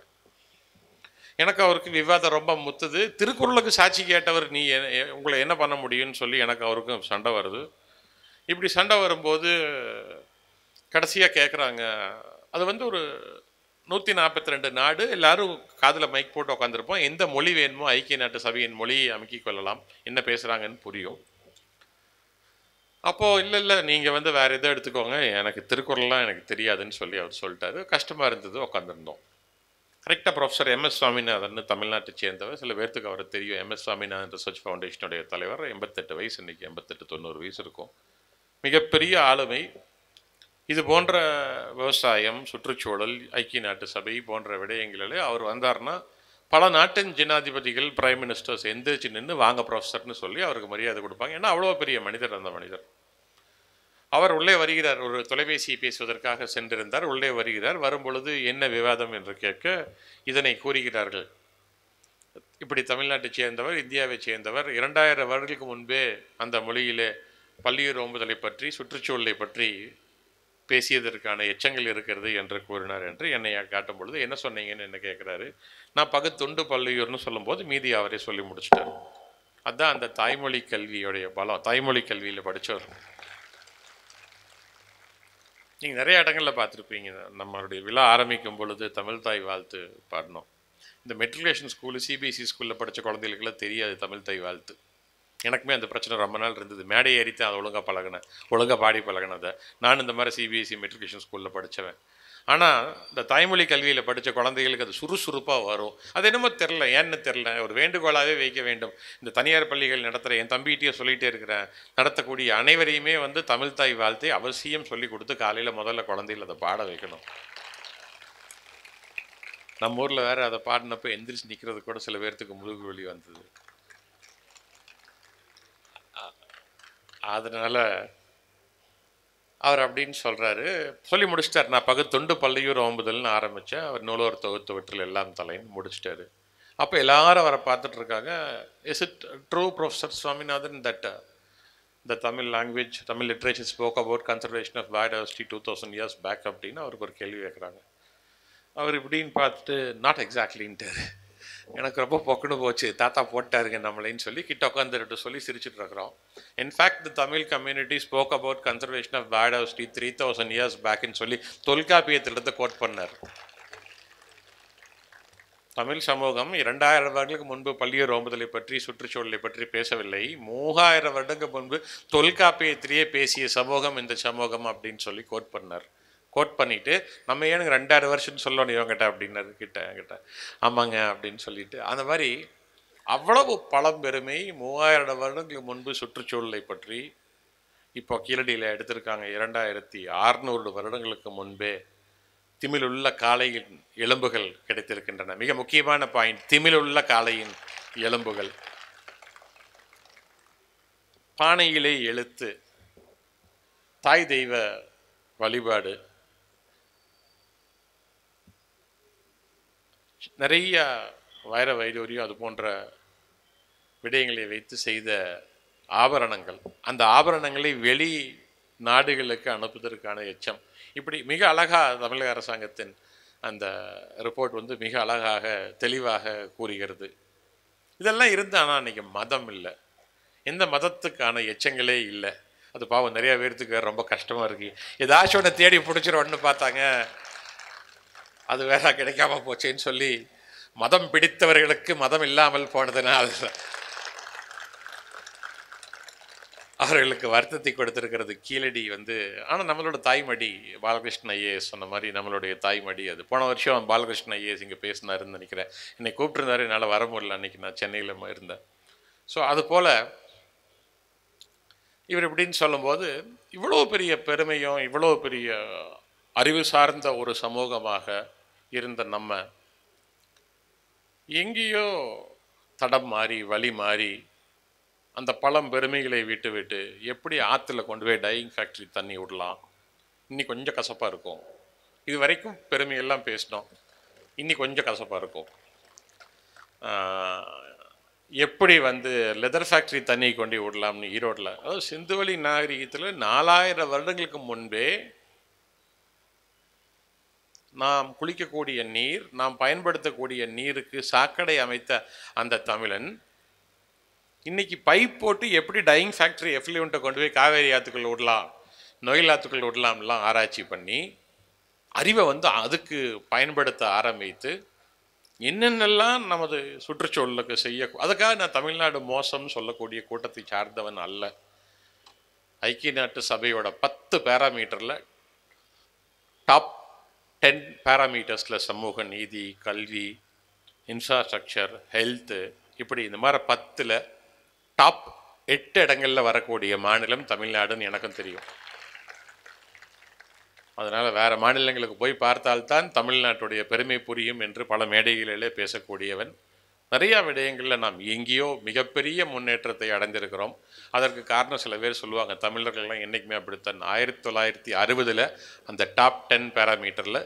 எனக்கு அவருக்கு விவாதம் ரொம்ப முத்துது திருக்குறளுக்கு சாட்சி கேட்டவர் நீ உங்களை என்ன பண்ண முடியும்னு சொல்லி எனக்கு அவருக்கும் சண்டை வருது இப்படி சண்டை வரும்போது கடைசியாக கேட்குறாங்க அது வந்து ஒரு நூற்றி நாற்பத்தி ரெண்டு நாடு எல்லாரும் காதில் மைக் போட்டு உட்காந்துருப்போம் எந்த மொழி வேணுமோ ஐக்கிய நாட்டு சபையின் மொழியை அமைக்கிக் கொள்ளலாம் என்ன பேசுகிறாங்கன்னு புரியும் அப்போது இல்லை இல்லை நீங்கள் வந்து வேறு எதோ எடுத்துக்கோங்க எனக்கு திருக்குறள்லாம் எனக்கு தெரியாதுன்னு சொல்லி அவர் சொல்லிட்டாரு கஷ்டமாக இருந்தது உட்காந்துருந்தோம் கரெக்டாக ப்ரொஃபஸர் எம்எஸ் சுவாமிநாதன் தமிழ்நாட்டை சேர்ந்தவர் சில பேர்த்துக்கு அவரை தெரியும் எம்எஸ் சுவாமிநாதன் ரிசர்ச் ஃபவுண்டேஷனுடைய தலைவர் எண்பத்தெட்டு வயசு இன்றைக்கி எண்பத்தெட்டு தொண்ணூறு வயசு இருக்கும் மிகப்பெரிய ஆளுமை இது போன்ற விவசாயம் சுற்றுச்சூழல் ஐக்கிய நாட்டு சபை போன்ற விடயங்களில் அவர் வந்தார்னா பல நாட்டின் ஜனாதிபதிகள் பிரைம் மினிஸ்டர்ஸ் எந்திரிச்சு நின்று வாங்க ப்ரொஃபஸர்னு சொல்லி அவருக்கு மரியாதை கொடுப்பாங்க ஏன்னா அவ்வளோ பெரிய மனிதர் அந்த மனிதர் அவர் உள்ளே வருகிறார் ஒரு தொலைபேசி பேசுவதற்காக சென்றிருந்தார் உள்ளே வருகிறார் வரும்பொழுது என்ன விவாதம் என்று கேட்க இதனை கூறுகிறார்கள் இப்படி தமிழ்நாட்டை சேர்ந்தவர் இந்தியாவை சேர்ந்தவர் இரண்டாயிரம் வருடங்களுக்கு முன்பே அந்த மொழியிலே பள்ளியூர் ஓம்புதலை பற்றி சுற்றுச்சூழலை பற்றி பேசியதற்கான எச்சங்கள் இருக்கிறது என்று கூறினார் என்று என்னை காட்டும் பொழுது என்ன சொன்னீங்கன்னு என்ன கேட்குறாரு நான் பகுத்துண்டு பல்லுயூர்னு சொல்லும்போது மீதி அவரே சொல்லி முடிச்சிட்டார் அதுதான் அந்த தாய்மொழி கல்வியுடைய பலம் தாய்மொழி கல்வியில் படித்தவர் நீங்கள் நிறைய இடங்களில் பார்த்துருப்பீங்க நம்மளுடைய விழா ஆரம்பிக்கும் பொழுது தமிழ் தாய் வாழ்த்து பாடணும் இந்த மெட்ரிகுலேஷன் ஸ்கூலு சிபிஎஸ்சி ஸ்கூலில் படித்த குழந்தைகளுக்கெல்லாம் தெரியாது தமிழ் தாய் வாழ்த்து எனக்குமே அந்த பிரச்சனை ரொம்ப நாள் இருந்தது மேடை ஏறித்து அதை ஒழுங்காக பழகினேன் ஒழுங்காக பாடி பழகினதை நான் இந்த மாதிரி சிபிஎஸ்சி மெட்ரிகுலேஷன் ஸ்கூலில் படித்தவன் ஆனால் இந்த தாய்மொழி கல்வியில் படித்த குழந்தைகளுக்கு அது சுறுசுறுப்பாக வரும் அது என்னமோ தெரில ஏன்னு தெரில ஒரு வேண்டுகோளாகவே வைக்க வேண்டும் இந்த தனியார் பள்ளிகள் நடத்துகிற என் தம்பிகிட்டையே சொல்லிகிட்டே இருக்கிறேன் நடத்தக்கூடிய அனைவரையுமே வந்து தமிழ் தாய் வாழ்த்தை அவசியம் சொல்லி கொடுத்து காலையில் முதல்ல குழந்தைகள் அதை பாட வைக்கணும் நம்ம ஊரில் வேறு அதை பாடினப்போ எந்திரிச்சு நிற்கிறது கூட சில பேர்த்துக்கு முதுகு வலி வந்தது அதனால் அவர் அப்படின்னு சொல்கிறாரு சொல்லி முடிச்சிட்டார் நான் தொண்டு பள்ளியூர் ஓம்புதல்னு ஆரம்பித்தேன் அவர் நூலோர் தொகுத்து வெற்றில் எல்லாம் தலைன்னு முடிச்சிட்டாரு அப்போ எல்லாரும் அவரை பார்த்துட்டு இருக்காங்க is it true professor Swaminathan that the Tamil language Tamil literature spoke about conservation of biodiversity two thousand years back அப்படின்னு அவருக்கு ஒரு கேள்வி கேட்குறாங்க அவர் இப்படின்னு பார்த்துட்டு நாட் எக்ஸாக்ட்லின்ட்டு எனக்கு ரொம்ப பொக்குன்னு போச்சு தாத்தா போட்டாருங்க நம்மளேன்னு சொல்லி கிட்ட உட்காந்துட்டு சொல்லி சிரிச்சுட்டு இருக்கிறோம் in fact the Tamil community spoke about conservation of bad house tea three thousand years பேக்குன்னு சொல்லி தொல்காப்பியத்திலிருந்து கோட் பண்ணார் தமிழ் சமூகம் இரண்டாயிரம் வருடங்களுக்கு முன்பு பள்ளியூர் ஓம்புதலை பற்றி சுற்றுச்சூழலை பற்றி பேசவில்லை மூவாயிரம் வருடங்களுக்கு முன்பு தொல்காப்பியத்திலேயே பேசிய சமூகம் இந்த சமூகம் அப்படின்னு சொல்லி கோட் பண்ணார் கோட் பண்ணிவிட்டு நம்ம ஏன்னு ரெண்டாயிரம் வருஷம் சொல்லணும் இவங்கிட்ட அப்படின்னு கிட்ட கிட்ட ஆமாங்க அப்படின்னு சொல்லிட்டு அந்த மாதிரி அவ்வளவு பழம்பெருமை மூவாயிரம் வருடங்களுக்கு முன்பு சுற்றுச்சூழலை பற்றி இப்போ கீழடியில் எடுத்திருக்காங்க இரண்டாயிரத்தி அறுநூறு வருடங்களுக்கு முன்பே திமிலுள்ள காளையின் எலும்புகள் கிடைத்திருக்கின்றன மிக முக்கியமான பாயிண்ட் உள்ள காளையின் எலும்புகள் பானையிலே எழுத்து தாய் தெய்வ வழிபாடு நிறைய வைர வைடூரியம் அது போன்ற விடயங்களை வைத்து செய்த ஆபரணங்கள் அந்த ஆபரணங்களை வெளி நாடுகளுக்கு அனுப்புவதற்கான எச்சம் இப்படி மிக அழகாக தமிழக அரசாங்கத்தின் அந்த ரிப்போர்ட் வந்து மிக அழகாக தெளிவாக கூறுகிறது இதெல்லாம் இருந்து ஆனால் அன்றைக்கி மதம் இல்லை எந்த மதத்துக்கான எச்சங்களே இல்லை அது பாவம் நிறையா பேர்த்துக்கு ரொம்ப கஷ்டமாக இருக்குது ஏதாச்சும் ஒன்று தேடி பிடிச்சிட ஒன்று பார்த்தாங்க அது வேற கிடைக்காம போச்சுன்னு சொல்லி மதம் பிடித்தவர்களுக்கு மதம் இல்லாமல் போனதுனால் அவர்களுக்கு வருத்தத்தை கொடுத்துருக்கிறது கீழடி வந்து ஆனால் நம்மளோட தாய்மடி பாலகிருஷ்ண ஐஏஎஸ் சொன்ன மாதிரி நம்மளுடைய தாய்மடி அது போன வருஷம் பாலகிருஷ்ண ஐஏஎஸ் இங்கே பேசினாருன்னு நினைக்கிறேன் என்னை கூப்பிட்டுருந்தாரு என்னால் வர முடியல அன்றைக்கி நான் சென்னையில் இருந்தேன் ஸோ அது போல் இவர் இப்படின்னு சொல்லும்போது இவ்வளோ பெரிய பெருமையும் இவ்வளோ பெரிய அறிவு சார்ந்த ஒரு சமூகமாக இருந்த நம்ம எங்கேயோ தடம் மாறி வழி மாறி அந்த பழம் பெருமைகளை விட்டு விட்டு எப்படி ஆற்றுல கொண்டு போய் டையிங் ஃபேக்ட்ரி தண்ணி விடலாம் இன்னி கொஞ்சம் கசப்பாக இருக்கும் இது வரைக்கும் பெருமையெல்லாம் பேசினோம் இன்னி கொஞ்சம் கசப்பாக இருக்கும் எப்படி வந்து லெதர் ஃபேக்ட்ரி தண்ணி கொண்டு விடலாம்னு ஈரோட்டில் அதாவது சிந்துவெளி நாகரிகத்தில் நாலாயிரம் வருடங்களுக்கு முன்பே நாம் குளிக்கக்கூடிய நீர் நாம் பயன்படுத்தக்கூடிய நீருக்கு சாக்கடை அமைத்த அந்த தமிழன் இன்னைக்கு பைப் போட்டு எப்படி டையிங் ஃபேக்ட்ரி எஃப்லியன்ட்டை கொண்டு போய் காவேரி ஆத்துக்கள் விடலாம் நொயில் ஆத்துக்கள் விடலாம்லாம் ஆராய்ச்சி பண்ணி அறிவை வந்து அதுக்கு பயன்படுத்த ஆரம்பித்து என்னென்னலாம் நமது சுற்றுச்சூழலுக்கு செய்ய அதுக்காக நான் தமிழ்நாடு மோசம்னு சொல்லக்கூடிய கூட்டத்தை சார்ந்தவன் அல்ல ஐக்கிய நாட்டு சபையோட பத்து பேராமீட்டரில் டாப் டென் பேராமீட்டர்ஸில் சமூக நீதி கல்வி இன்ஃப்ராஸ்ட்ரக்சர் ஹெல்த்து இப்படி இந்த மாதிரி பத்தில் டாப் எட்டு இடங்களில் வரக்கூடிய மாநிலம் தமிழ்நாடுன்னு எனக்கும் தெரியும் அதனால் வேறு மாநிலங்களுக்கு போய் பார்த்தால்தான் தமிழ்நாட்டுடைய பெருமை புரியும் என்று பல மேடைகளிலே பேசக்கூடியவன் நிறையா விடயங்களில் நாம் எங்கேயோ மிகப்பெரிய முன்னேற்றத்தை அடைந்திருக்கிறோம் அதற்கு காரணம் சில பேர் சொல்லுவாங்க தமிழர்கள்லாம் என்றைக்குமே அப்படித்தான் ஆயிரத்தி தொள்ளாயிரத்தி அறுபதில் அந்த டாப் டென் பேராமீட்டரில்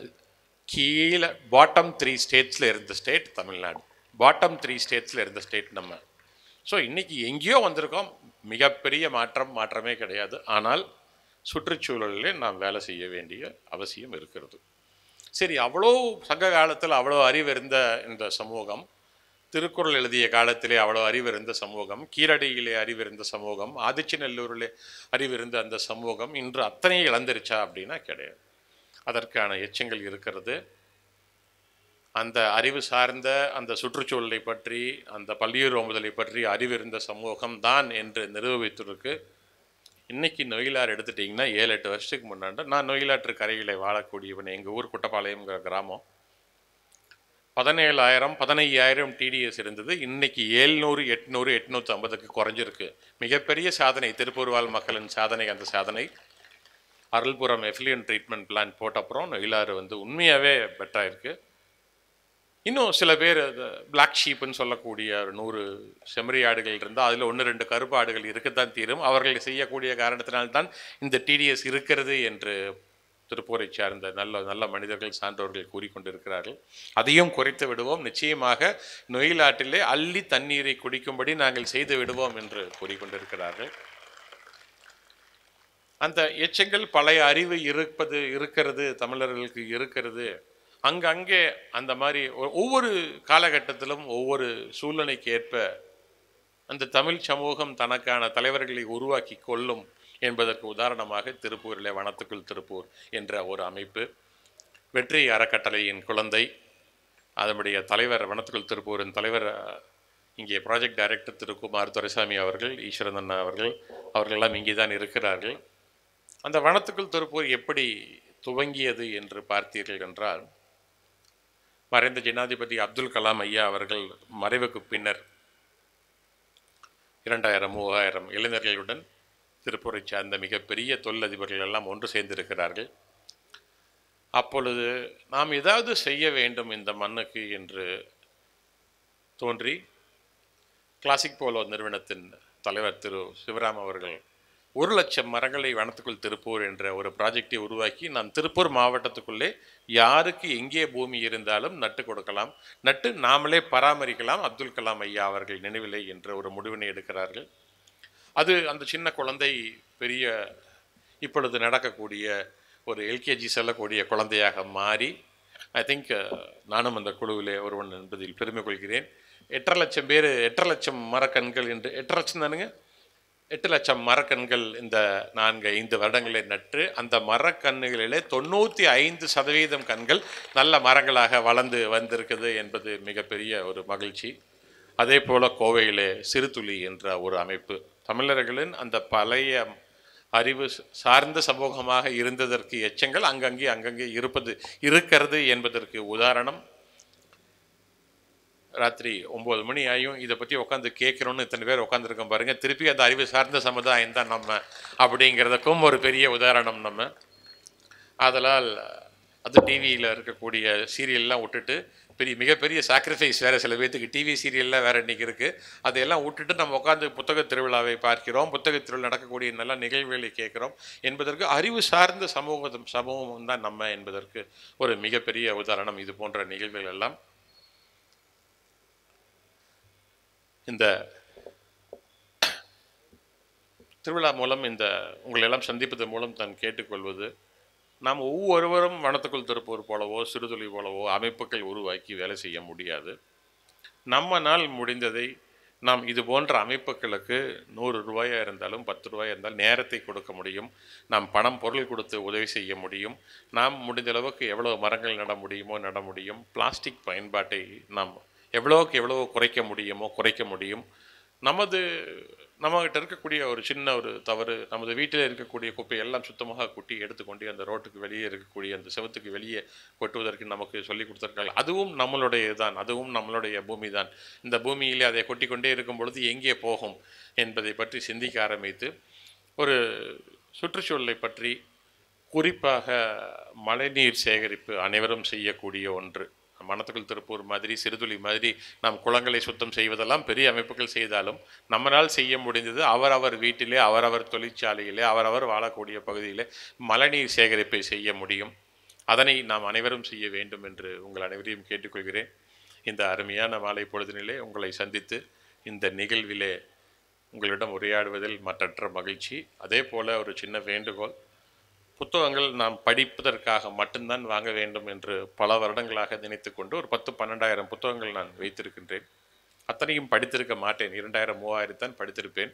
கீழே பாட்டம் த்ரீ ஸ்டேட்ஸில் இருந்த ஸ்டேட் தமிழ்நாடு பாட்டம் த்ரீ ஸ்டேட்ஸில் இருந்த ஸ்டேட் நம்ம ஸோ இன்றைக்கி எங்கேயோ வந்திருக்கோம் மிகப்பெரிய மாற்றம் மாற்றமே கிடையாது ஆனால் சுற்றுச்சூழலில் நாம் வேலை செய்ய வேண்டிய அவசியம் இருக்கிறது சரி அவ்வளோ சங்க காலத்தில் அவ்வளோ அறிவு இருந்த இந்த சமூகம் திருக்குறள் எழுதிய காலத்திலே அவ்வளோ அறிவிருந்த சமூகம் கீரடியிலே அறிவிருந்த சமூகம் ஆதிச்சிநல்லூரிலே அறிவிருந்த அந்த சமூகம் இன்று அத்தனையும் இழந்துருச்சா அப்படின்னா கிடையாது அதற்கான எச்சங்கள் இருக்கிறது அந்த அறிவு சார்ந்த அந்த சுற்றுச்சூழலை பற்றி அந்த பள்ளியூர் ஓம்புதலை பற்றி அறிவிருந்த சமூகம் தான் என்று நிரூபித்திருக்கு இன்றைக்கி நொயிலார் எடுத்துட்டிங்கன்னா ஏழு எட்டு வருஷத்துக்கு முன்னாடி நான் நொயிலாற்று கரைகளை வாழக்கூடியவன் எங்கள் ஊர் குட்டப்பாளையம்ங்கிற கிராமம் பதினேழாயிரம் பதினையாயிரம் டிடிஎஸ் இருந்தது இன்றைக்கி ஏழ்நூறு எட்நூறு எட்நூற்றி ஐம்பதுக்கு குறைஞ்சிருக்கு மிகப்பெரிய சாதனை திருப்பூர்வால் மக்களின் சாதனை அந்த சாதனை அருள்புரம் எஃப்லியன் ட்ரீட்மெண்ட் பிளான் போட்ட அப்புறம் நெயிலாறு வந்து உண்மையாகவே இருக்குது இன்னும் சில பேர் பிளாக் ஷீப்புன்னு சொல்லக்கூடிய ஒரு நூறு செம்மறி ஆடுகள் இருந்தால் அதில் ஒன்று ரெண்டு கருப்பு ஆடுகள் இருக்கத்தான் தீரும் அவர்கள் செய்யக்கூடிய காரணத்தினால்தான் இந்த டிடிஎஸ் இருக்கிறது என்று திருப்பூரை சார்ந்த நல்ல நல்ல மனிதர்கள் சான்றோர்கள் கூறிக்கொண்டிருக்கிறார்கள் அதையும் குறைத்து விடுவோம் நிச்சயமாக நொயிலாற்றிலே அள்ளி தண்ணீரை குடிக்கும்படி நாங்கள் செய்து விடுவோம் என்று கூறிக்கொண்டிருக்கிறார்கள் அந்த எச்சங்கள் பழைய அறிவு இருப்பது இருக்கிறது தமிழர்களுக்கு இருக்கிறது அங்கங்கே அந்த மாதிரி ஒவ்வொரு காலகட்டத்திலும் ஒவ்வொரு சூழ்நிலைக்கு ஏற்ப அந்த தமிழ் சமூகம் தனக்கான தலைவர்களை உருவாக்கி கொள்ளும் என்பதற்கு உதாரணமாக திருப்பூரில் வனத்துக்குள் திருப்பூர் என்ற ஒரு அமைப்பு வெற்றி அறக்கட்டளையின் குழந்தை அதனுடைய தலைவர் வனத்துக்குள் திருப்பூரின் தலைவர் இங்கே ப்ராஜெக்ட் டைரக்டர் திரு குமார் துரைசாமி அவர்கள் ஈஸ்வரன் அவர்கள் அவர்களெல்லாம் இங்கே தான் இருக்கிறார்கள் அந்த வனத்துக்குள் திருப்பூர் எப்படி துவங்கியது என்று பார்த்தீர்கள் என்றால் மறைந்த ஜனாதிபதி அப்துல் கலாம் ஐயா அவர்கள் மறைவுக்கு பின்னர் இரண்டாயிரம் மூவாயிரம் இளைஞர்களுடன் திருப்பூரை சார்ந்த மிகப்பெரிய தொழிலதிபர்கள் எல்லாம் ஒன்று சேர்ந்திருக்கிறார்கள் அப்பொழுது நாம் ஏதாவது செய்ய வேண்டும் இந்த மண்ணுக்கு என்று தோன்றி கிளாசிக் போலோ நிறுவனத்தின் தலைவர் திரு சிவராம் அவர்கள் ஒரு லட்சம் மரங்களை வனத்துக்குள் திருப்பூர் என்ற ஒரு ப்ராஜெக்டை உருவாக்கி நாம் திருப்பூர் மாவட்டத்துக்குள்ளே யாருக்கு எங்கே பூமி இருந்தாலும் நட்டு கொடுக்கலாம் நட்டு நாமளே பராமரிக்கலாம் அப்துல் கலாம் ஐயா அவர்கள் நினைவில்லை என்ற ஒரு முடிவினை எடுக்கிறார்கள் அது அந்த சின்ன குழந்தை பெரிய இப்பொழுது நடக்கக்கூடிய ஒரு எல்கேஜி செல்லக்கூடிய குழந்தையாக மாறி ஐ திங்க் uh, நானும் அந்த குழுவிலே ஒருவன் என்பதில் பெருமை கொள்கிறேன் எட்டரை லட்சம் பேர் எட்டரை லட்சம் மரக்கண்கள் என்று எட்டரை லட்சம் தானுங்க எட்டு லட்சம் மரக்கண்கள் இந்த நான்கு ஐந்து வருடங்களை நட்டு அந்த மரக்கண்ணுகளிலே தொண்ணூற்றி ஐந்து சதவீதம் கண்கள் நல்ல மரங்களாக வளர்ந்து வந்திருக்குது என்பது மிகப்பெரிய ஒரு மகிழ்ச்சி அதே போல் கோவையிலே சிறுதுளி என்ற ஒரு அமைப்பு தமிழர்களின் அந்த பழைய அறிவு சார்ந்த சமூகமாக இருந்ததற்கு எச்சங்கள் அங்கங்கே அங்கங்கே இருப்பது இருக்கிறது என்பதற்கு உதாரணம் ராத்திரி ஒம்பது மணி ஆகியும் இதை பற்றி உட்காந்து கேட்குறோன்னு இத்தனை பேர் உட்காந்துருக்கோம் பாருங்கள் திருப்பி அந்த அறிவு சார்ந்த சமுதாயம் தான் நம்ம அப்படிங்கிறதுக்கும் ஒரு பெரிய உதாரணம் நம்ம அதனால் அது டிவியில் இருக்கக்கூடிய சீரியல்லாம் விட்டுட்டு பெரிய மிகப்பெரிய சாக்ரிஃபைஸ் வேறு சில பேர்த்துக்கு டிவி சீரியல்லாம் வேறு இன்றைக்கி இருக்குது அதையெல்லாம் விட்டுட்டு நம்ம உட்காந்து புத்தக திருவிழாவை பார்க்கிறோம் புத்தக திருவிழா நடக்கக்கூடிய நல்ல நிகழ்வுகளை கேட்குறோம் என்பதற்கு அறிவு சார்ந்த சமூக சமூகம் தான் நம்ம என்பதற்கு ஒரு மிகப்பெரிய உதாரணம் இது போன்ற நிகழ்வுகள் எல்லாம் இந்த திருவிழா மூலம் இந்த உங்களையெல்லாம் சந்திப்பதன் மூலம் தான் கேட்டுக்கொள்வது நாம் ஒவ்வொருவரும் வனத்துக்குள் திருப்பூர் போலவோ சிறுதுளி போலவோ அமைப்புகள் உருவாக்கி வேலை செய்ய முடியாது நம்மனால் முடிந்ததை நாம் இது போன்ற அமைப்புகளுக்கு நூறு ரூபாயாக இருந்தாலும் பத்து ரூபாயாக இருந்தாலும் நேரத்தை கொடுக்க முடியும் நாம் பணம் பொருள் கொடுத்து உதவி செய்ய முடியும் நாம் முடிந்த அளவுக்கு எவ்வளோ மரங்கள் நட முடியுமோ நட முடியும் பிளாஸ்டிக் பயன்பாட்டை நாம் எவ்வளோக்கு எவ்வளோ குறைக்க முடியுமோ குறைக்க முடியும் நமது நம்மகிட்ட இருக்கக்கூடிய ஒரு சின்ன ஒரு தவறு நமது வீட்டில் இருக்கக்கூடிய குப்பை எல்லாம் சுத்தமாக கூட்டி எடுத்துக்கொண்டு அந்த ரோட்டுக்கு வெளியே இருக்கக்கூடிய அந்த செவத்துக்கு வெளியே கொட்டுவதற்கு நமக்கு சொல்லி கொடுத்துருக்காங்க அதுவும் நம்மளுடைய தான் அதுவும் நம்மளுடைய பூமி தான் இந்த பூமியிலே அதை கொட்டிக்கொண்டே இருக்கும் பொழுது எங்கே போகும் என்பதை பற்றி சிந்திக்க ஆரம்பித்து ஒரு சுற்றுச்சூழலை பற்றி குறிப்பாக மழைநீர் சேகரிப்பு அனைவரும் செய்யக்கூடிய ஒன்று மனத்துக்குள் திருப்பூர் மாதிரி சிறுதுளி மாதிரி நாம் குளங்களை சுத்தம் செய்வதெல்லாம் பெரிய அமைப்புகள் செய்தாலும் நம்மளால் செய்ய முடிந்தது அவர் அவர் வீட்டிலே அவரவர் தொழிற்சாலையிலே அவரவர் வாழக்கூடிய பகுதியிலே மழைநீர் சேகரிப்பை செய்ய முடியும் அதனை நாம் அனைவரும் செய்ய வேண்டும் என்று உங்கள் அனைவரையும் கேட்டுக்கொள்கிறேன் இந்த அருமையான மாலை பொழுதுநிலை உங்களை சந்தித்து இந்த நிகழ்விலே உங்களிடம் உரையாடுவதில் மற்றற்ற மகிழ்ச்சி அதே போல் ஒரு சின்ன வேண்டுகோள் புத்தகங்கள் நாம் படிப்பதற்காக மட்டும்தான் வாங்க வேண்டும் என்று பல வருடங்களாக நினைத்து கொண்டு ஒரு பத்து பன்னெண்டாயிரம் புத்தகங்கள் நான் வைத்திருக்கின்றேன் அத்தனையும் படித்திருக்க மாட்டேன் இரண்டாயிரம் மூவாயிரம் தான் படித்திருப்பேன்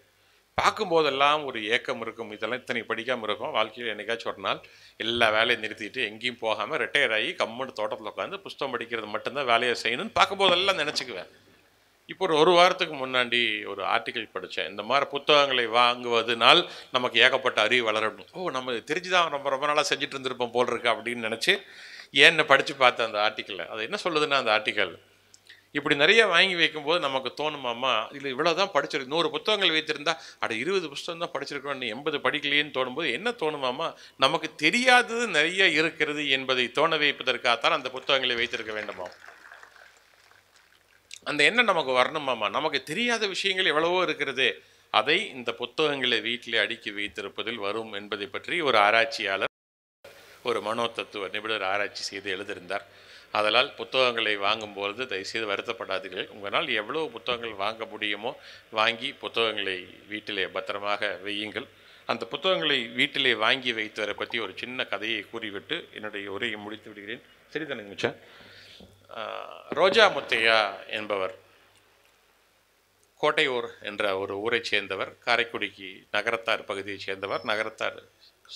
பார்க்கும்போதெல்லாம் ஒரு ஏக்கம் இருக்கும் இதெல்லாம் இத்தனை படிக்காமல் இருக்கும் வாழ்க்கையில் என்னைக்காச்சும் ஒரு நாள் எல்லா வேலையும் நிறுத்திட்டு எங்கேயும் போகாமல் ரிட்டையர் ஆகி கம்மன் தோட்டத்தில் உட்காந்து புஸ்தகம் படிக்கிறது மட்டும்தான் வேலையை செய்யணும்னு பார்க்கும்போதெல்லாம் நினச்சிக்குவேன் இப்போ ஒரு ஒரு வாரத்துக்கு முன்னாடி ஒரு ஆர்டிக்கல் படித்தேன் இந்த மாதிரி புத்தகங்களை வாங்குவதனால் நமக்கு ஏகப்பட்ட அறிவு வளரணும் ஓ நம்ம தெரிஞ்சு தான் ரொம்ப ரொம்ப நாளாக செஞ்சுட்டு இருந்திருப்போம் போல் இருக்கு அப்படின்னு நினச்சி ஏன்னு படித்து பார்த்தேன் அந்த ஆர்டிக்கலில் அது என்ன சொல்லுதுன்னா அந்த ஆர்டிக்கல் இப்படி நிறைய வாங்கி வைக்கும்போது நமக்கு தோணுமாம்மா இல்லை இவ்வளோ தான் படிச்சிருக்கு நூறு புத்தகங்கள் வைத்திருந்தா அட இருபது புத்தகம் தான் படிச்சிருக்கோம் நீ எண்பது படிக்கலையேன்னு தோணும்போது என்ன தோணுமாம்மா நமக்கு தெரியாதது நிறைய இருக்கிறது என்பதை தோண வைப்பதற்காகத்தான் அந்த புத்தகங்களை வைத்திருக்க வேண்டுமா அந்த எண்ணம் நமக்கு வரணுமாமா நமக்கு தெரியாத விஷயங்கள் எவ்வளவோ இருக்கிறது அதை இந்த புத்தகங்களை வீட்டில் அடுக்கி வைத்திருப்பதில் வரும் என்பதை பற்றி ஒரு ஆராய்ச்சியாளர் ஒரு மனோ தத்துவ நிபுணர் ஆராய்ச்சி செய்து எழுதியிருந்தார் அதனால் புத்தகங்களை வாங்கும்பொழுது தயவுசெய்து வருத்தப்படாதீர்கள் உங்களால் எவ்வளோ புத்தகங்கள் வாங்க முடியுமோ வாங்கி புத்தகங்களை வீட்டிலே பத்திரமாக வையுங்கள் அந்த புத்தகங்களை வீட்டிலே வாங்கி வைத்தவரை பற்றி ஒரு சின்ன கதையை கூறிவிட்டு என்னுடைய உரையை முடித்து விடுகிறேன் சரிதானுங்க மிச்சம் ரோஜா முத்தையா என்பவர் கோட்டையூர் என்ற ஒரு ஊரைச் சேர்ந்தவர் காரைக்குடிக்கு நகரத்தார் பகுதியைச் சேர்ந்தவர் நகரத்தார்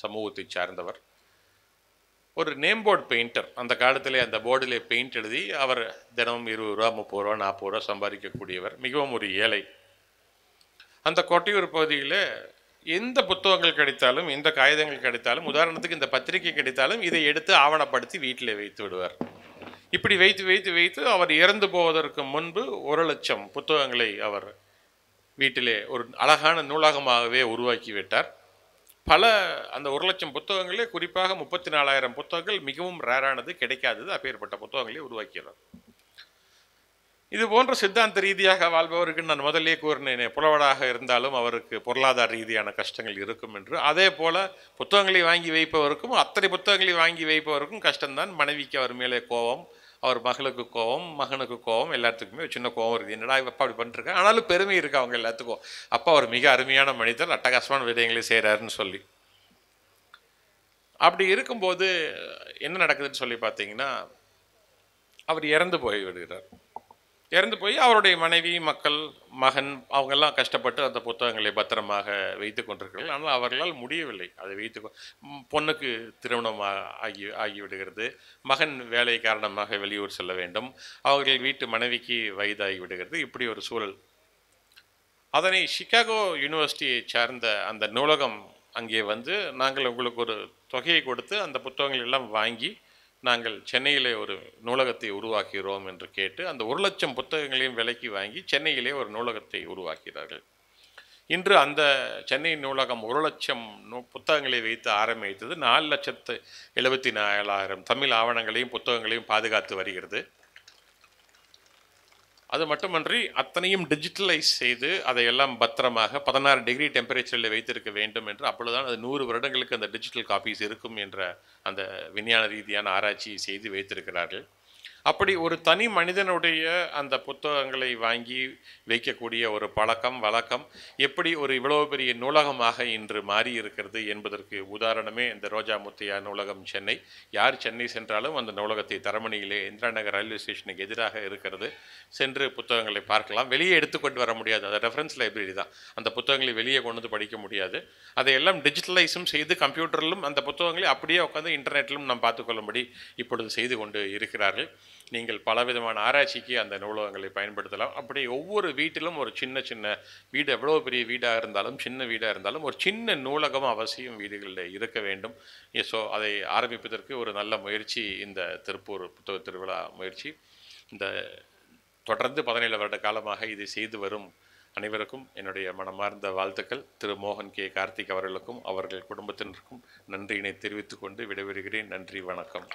சமூகத்தை சார்ந்தவர் ஒரு நேம் போர்டு பெயிண்டர் அந்த காலத்தில் அந்த போர்டில் பெயிண்ட் எழுதி அவர் தினமும் இருபது ரூபா முப்பது ரூபா நாற்பது ரூபா சம்பாதிக்கக்கூடியவர் மிகவும் ஒரு ஏழை அந்த கோட்டையூர் பகுதியில் எந்த புத்தகங்கள் கிடைத்தாலும் எந்த காகிதங்கள் கிடைத்தாலும் உதாரணத்துக்கு இந்த பத்திரிகை கிடைத்தாலும் இதை எடுத்து ஆவணப்படுத்தி வீட்டில் வைத்து விடுவார் இப்படி வைத்து வைத்து வைத்து அவர் இறந்து போவதற்கு முன்பு ஒரு லட்சம் புத்தகங்களை அவர் வீட்டிலே ஒரு அழகான நூலகமாகவே உருவாக்கி விட்டார் பல அந்த ஒரு லட்சம் புத்தகங்களே குறிப்பாக முப்பத்தி நாலாயிரம் புத்தகங்கள் மிகவும் ரேரானது கிடைக்காதது அப்பேற்பட்ட புத்தகங்களை உருவாக்கிறார் இது போன்ற சித்தாந்த ரீதியாக வாழ்பவருக்கு நான் முதலே கூறினேன் புலவடாக இருந்தாலும் அவருக்கு பொருளாதார ரீதியான கஷ்டங்கள் இருக்கும் என்று அதே போல் புத்தகங்களை வாங்கி வைப்பவருக்கும் அத்தனை புத்தகங்களை வாங்கி வைப்பவருக்கும் கஷ்டம்தான் மனைவிக்கு அவர் மேலே கோபம் அவர் மகளுக்கு கோவம் மகனுக்கு கோவம் எல்லாத்துக்குமே சின்ன கோவம் இருக்குது என்னடா அப்பா அப்படி பண்ணிருக்கேன் ஆனாலும் பெருமை இருக்குது அவங்க எல்லாத்துக்கும் அப்பா அவர் மிக அருமையான மனிதர் அட்டகாசமான விதயங்களை செய்கிறாருன்னு சொல்லி அப்படி இருக்கும்போது என்ன நடக்குதுன்னு சொல்லி பார்த்தீங்கன்னா அவர் இறந்து போய் விடுகிறார் இறந்து போய் அவருடைய மனைவி மக்கள் மகன் எல்லாம் கஷ்டப்பட்டு அந்த புத்தகங்களை பத்திரமாக வைத்து கொண்டிருக்கிறார்கள் ஆனால் அவர்களால் முடியவில்லை அதை வைத்து பொண்ணுக்கு திருமணம் ஆகி ஆகிவிடுகிறது மகன் வேலை காரணமாக வெளியூர் செல்ல வேண்டும் அவர்கள் வீட்டு மனைவிக்கு வயதாகி விடுகிறது இப்படி ஒரு சூழல் அதனை சிக்காகோ யூனிவர்சிட்டியை சார்ந்த அந்த நூலகம் அங்கே வந்து நாங்கள் உங்களுக்கு ஒரு தொகையை கொடுத்து அந்த புத்தகங்கள் எல்லாம் வாங்கி நாங்கள் சென்னையிலே ஒரு நூலகத்தை உருவாக்குகிறோம் என்று கேட்டு அந்த ஒரு லட்சம் புத்தகங்களையும் விலைக்கு வாங்கி சென்னையிலே ஒரு நூலகத்தை உருவாக்கிறார்கள் இன்று அந்த சென்னை நூலகம் ஒரு லட்சம் புத்தகங்களை வைத்து ஆரம்பித்தது நாலு லட்சத்து எழுபத்தி நாலாயிரம் தமிழ் ஆவணங்களையும் புத்தகங்களையும் பாதுகாத்து வருகிறது அது மட்டுமன்றி அத்தனையும் டிஜிட்டலைஸ் செய்து அதையெல்லாம் பத்திரமாக பதினாறு டிகிரி டெம்பரேச்சரில் வைத்திருக்க வேண்டும் என்று அப்பொழுதுதான் அது நூறு வருடங்களுக்கு அந்த டிஜிட்டல் காப்பீஸ் இருக்கும் என்ற அந்த விஞ்ஞான ரீதியான ஆராய்ச்சியை செய்து வைத்திருக்கிறார்கள் அப்படி ஒரு தனி மனிதனுடைய அந்த புத்தகங்களை வாங்கி வைக்கக்கூடிய ஒரு பழக்கம் வழக்கம் எப்படி ஒரு இவ்வளோ பெரிய நூலகமாக இன்று மாறி இருக்கிறது என்பதற்கு உதாரணமே இந்த ரோஜா முத்தையா நூலகம் சென்னை யார் சென்னை சென்றாலும் அந்த நூலகத்தை தரமணியிலே இந்திரா நகர் ரயில்வே ஸ்டேஷனுக்கு எதிராக இருக்கிறது சென்று புத்தகங்களை பார்க்கலாம் வெளியே எடுத்துக்கொண்டு வர முடியாது அது ரெஃபரன்ஸ் லைப்ரரி தான் அந்த புத்தகங்களை வெளியே கொண்டு வந்து படிக்க முடியாது அதையெல்லாம் டிஜிட்டலைஸும் செய்து கம்ப்யூட்டரிலும் அந்த புத்தகங்களை அப்படியே உட்காந்து இன்டர்நெட்டிலும் நாம் பார்த்துக்கொள்ளும்படி இப்பொழுது செய்து கொண்டு இருக்கிறார்கள் நீங்கள் பலவிதமான ஆராய்ச்சிக்கு அந்த நூலகங்களை பயன்படுத்தலாம் அப்படி ஒவ்வொரு வீட்டிலும் ஒரு சின்ன சின்ன வீடு எவ்வளோ பெரிய வீடாக இருந்தாலும் சின்ன வீடாக இருந்தாலும் ஒரு சின்ன நூலகம் அவசியம் வீடுகளில் இருக்க வேண்டும் ஸோ அதை ஆரம்பிப்பதற்கு ஒரு நல்ல முயற்சி இந்த திருப்பூர் புத்தக திருவிழா முயற்சி இந்த தொடர்ந்து பதினேழு வருட காலமாக இதை செய்து வரும் அனைவருக்கும் என்னுடைய மனமார்ந்த வாழ்த்துக்கள் திரு மோகன் கே கார்த்திக் அவர்களுக்கும் அவர்கள் குடும்பத்தினருக்கும் நன்றியினை தெரிவித்துக்கொண்டு விடைபெறுகிறேன் நன்றி வணக்கம்